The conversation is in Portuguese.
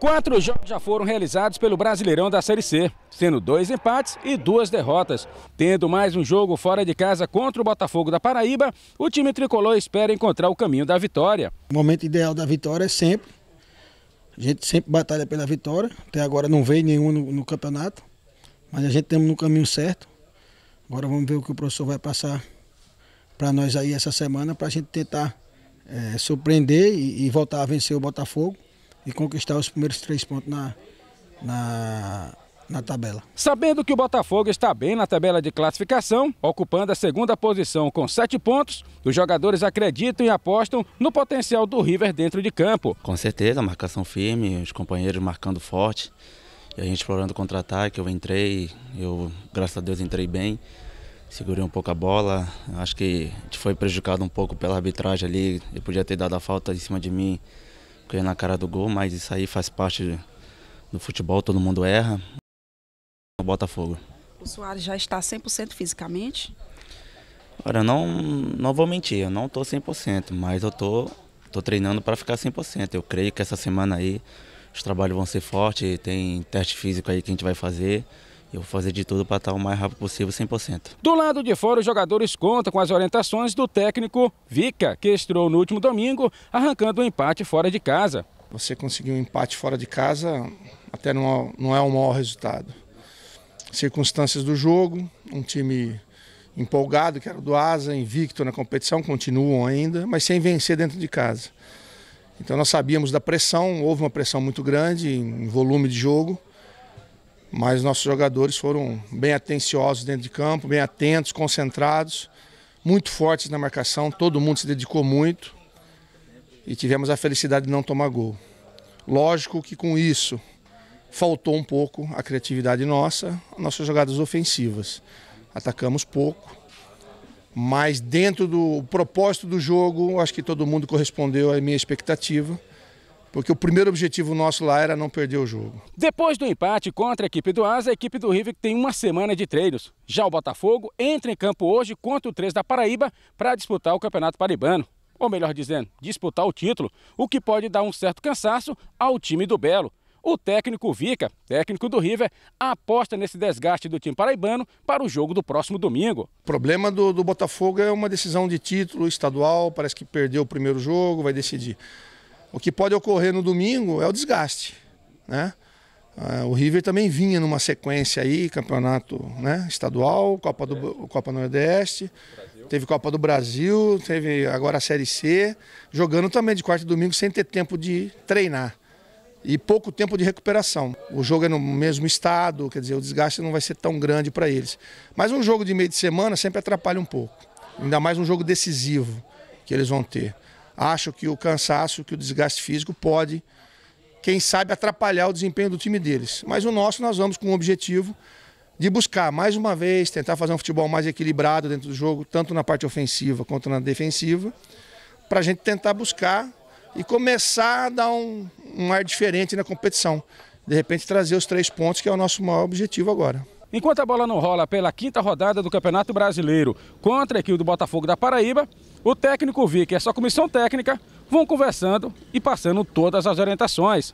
Quatro jogos já foram realizados pelo Brasileirão da Série C, sendo dois empates e duas derrotas. Tendo mais um jogo fora de casa contra o Botafogo da Paraíba, o time tricolor espera encontrar o caminho da vitória. O momento ideal da vitória é sempre. A gente sempre batalha pela vitória. Até agora não veio nenhum no, no campeonato, mas a gente estamos no caminho certo. Agora vamos ver o que o professor vai passar para nós aí essa semana para a gente tentar é, surpreender e, e voltar a vencer o Botafogo e conquistar os primeiros três pontos na, na, na tabela. Sabendo que o Botafogo está bem na tabela de classificação, ocupando a segunda posição com sete pontos, os jogadores acreditam e apostam no potencial do River dentro de campo. Com certeza, marcação firme, os companheiros marcando forte, e a gente explorando contra-ataque. Eu entrei, eu, graças a Deus, entrei bem. Segurei um pouco a bola, acho que a gente foi prejudicado um pouco pela arbitragem ali, ele podia ter dado a falta em cima de mim correr na cara do gol, mas isso aí faz parte do futebol, todo mundo erra. No Botafogo. O Soares já está 100% fisicamente? Olha, não, não vou mentir, eu não estou 100%, mas eu estou tô, tô treinando para ficar 100%. Eu creio que essa semana aí os trabalhos vão ser fortes, tem teste físico aí que a gente vai fazer. Eu vou fazer de tudo para estar o mais rápido possível 100%. Do lado de fora, os jogadores contam com as orientações do técnico Vica, que estreou no último domingo, arrancando um empate fora de casa. Você conseguir um empate fora de casa até não, é não é um mau resultado. Circunstâncias do jogo, um time empolgado, que era o do Asa, invicto na competição, continuam ainda, mas sem vencer dentro de casa. Então nós sabíamos da pressão, houve uma pressão muito grande em volume de jogo mas nossos jogadores foram bem atenciosos dentro de campo, bem atentos, concentrados, muito fortes na marcação, todo mundo se dedicou muito e tivemos a felicidade de não tomar gol. Lógico que com isso faltou um pouco a criatividade nossa, nossas jogadas ofensivas. Atacamos pouco, mas dentro do propósito do jogo, acho que todo mundo correspondeu à minha expectativa porque o primeiro objetivo nosso lá era não perder o jogo. Depois do empate contra a equipe do Asa, a equipe do River tem uma semana de treinos. Já o Botafogo entra em campo hoje contra o 3 da Paraíba para disputar o Campeonato Paraibano. Ou melhor dizendo, disputar o título, o que pode dar um certo cansaço ao time do Belo. O técnico Vica, técnico do River, aposta nesse desgaste do time paraibano para o jogo do próximo domingo. O problema do, do Botafogo é uma decisão de título estadual, parece que perdeu o primeiro jogo, vai decidir. O que pode ocorrer no domingo é o desgaste, né? Ah, o River também vinha numa sequência aí, campeonato né, estadual, Copa do Copa Nordeste, Brasil. teve Copa do Brasil, teve agora a Série C, jogando também de quarta e domingo sem ter tempo de treinar e pouco tempo de recuperação. O jogo é no mesmo estado, quer dizer, o desgaste não vai ser tão grande para eles. Mas um jogo de meio de semana sempre atrapalha um pouco, ainda mais um jogo decisivo que eles vão ter. Acho que o cansaço, que o desgaste físico pode, quem sabe, atrapalhar o desempenho do time deles. Mas o nosso nós vamos com o objetivo de buscar, mais uma vez, tentar fazer um futebol mais equilibrado dentro do jogo, tanto na parte ofensiva quanto na defensiva, para a gente tentar buscar e começar a dar um, um ar diferente na competição. De repente, trazer os três pontos, que é o nosso maior objetivo agora. Enquanto a bola não rola pela quinta rodada do Campeonato Brasileiro contra a equipe do Botafogo da Paraíba, o técnico Vick e a sua comissão técnica vão conversando e passando todas as orientações.